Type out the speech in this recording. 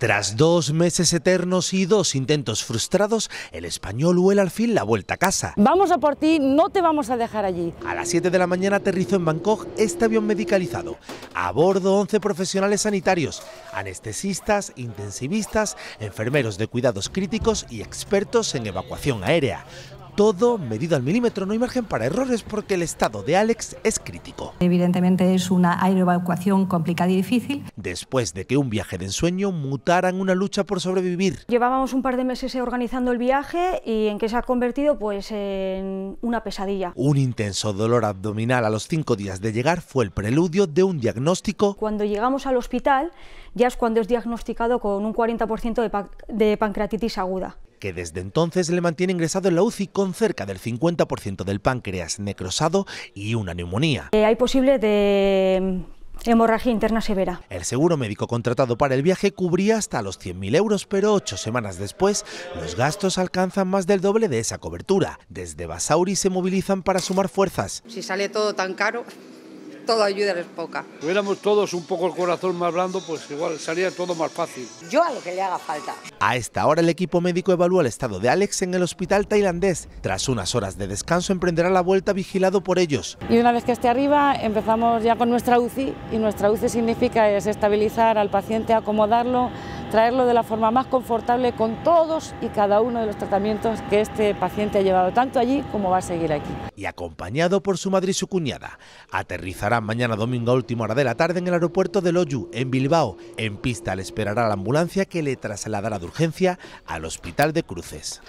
Tras dos meses eternos y dos intentos frustrados, el español huele al fin la vuelta a casa. Vamos a por ti, no te vamos a dejar allí. A las 7 de la mañana aterrizó en Bangkok este avión medicalizado. A bordo 11 profesionales sanitarios, anestesistas, intensivistas, enfermeros de cuidados críticos y expertos en evacuación aérea todo medido al milímetro, no hay margen para errores porque el estado de Alex es crítico. Evidentemente es una aeroevacuación complicada y difícil. Después de que un viaje de ensueño mutara en una lucha por sobrevivir. Llevábamos un par de meses eh, organizando el viaje y en qué se ha convertido pues en una pesadilla. Un intenso dolor abdominal a los cinco días de llegar fue el preludio de un diagnóstico. Cuando llegamos al hospital ya es cuando es diagnosticado con un 40% de pancreatitis aguda que desde entonces le mantiene ingresado en la UCI con cerca del 50% del páncreas necrosado y una neumonía. Eh, hay posible de mm, Hemorragia interna severa. El seguro médico contratado para el viaje cubría hasta los 100.000 euros, pero ocho semanas después los gastos alcanzan más del doble de esa cobertura. Desde Basauri se movilizan para sumar fuerzas. Si sale todo tan caro, ...todo ayuda es poca. Si tuviéramos todos un poco el corazón más blando, pues igual salía todo más fácil. Yo a lo que le haga falta. A esta hora el equipo médico evalúa el estado de Alex en el hospital tailandés. Tras unas horas de descanso emprenderá la vuelta vigilado por ellos. Y una vez que esté arriba empezamos ya con nuestra UCI y nuestra UCI significa es estabilizar al paciente, acomodarlo traerlo de la forma más confortable con todos y cada uno de los tratamientos que este paciente ha llevado, tanto allí como va a seguir aquí. Y acompañado por su madre y su cuñada, aterrizará mañana domingo a última hora de la tarde en el aeropuerto de Loyu, en Bilbao. En pista le esperará la ambulancia que le trasladará de urgencia al hospital de Cruces.